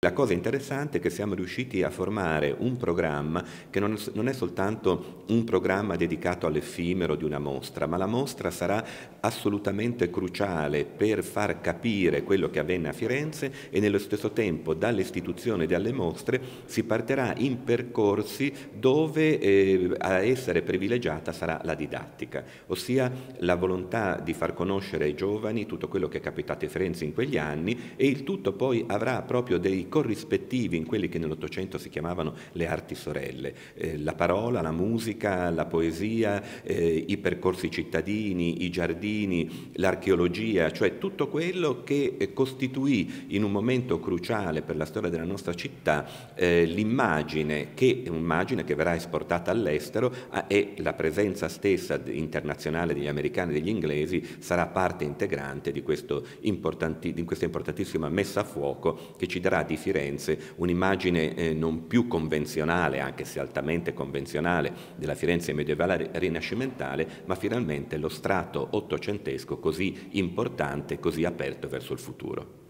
La cosa interessante è che siamo riusciti a formare un programma che non è soltanto un programma dedicato all'effimero di una mostra, ma la mostra sarà assolutamente cruciale per far capire quello che avvenne a Firenze e nello stesso tempo dall'istituzione e dalle mostre si partirà in percorsi dove eh, a essere privilegiata sarà la didattica, ossia la volontà di far conoscere ai giovani tutto quello che è capitato a Firenze in quegli anni e il tutto poi avrà proprio dei corrispettivi in quelli che nell'Ottocento si chiamavano le arti sorelle, eh, la parola, la musica, la poesia, eh, i percorsi cittadini, i giardini, l'archeologia, cioè tutto quello che eh, costituì in un momento cruciale per la storia della nostra città eh, l'immagine che, è un'immagine che verrà esportata all'estero e la presenza stessa internazionale degli americani e degli inglesi sarà parte integrante di, di questa importantissima messa a fuoco che ci darà di Firenze, un'immagine eh, non più convenzionale, anche se altamente convenzionale, della Firenze medievale rinascimentale, ma finalmente lo strato ottocentesco così importante, così aperto verso il futuro.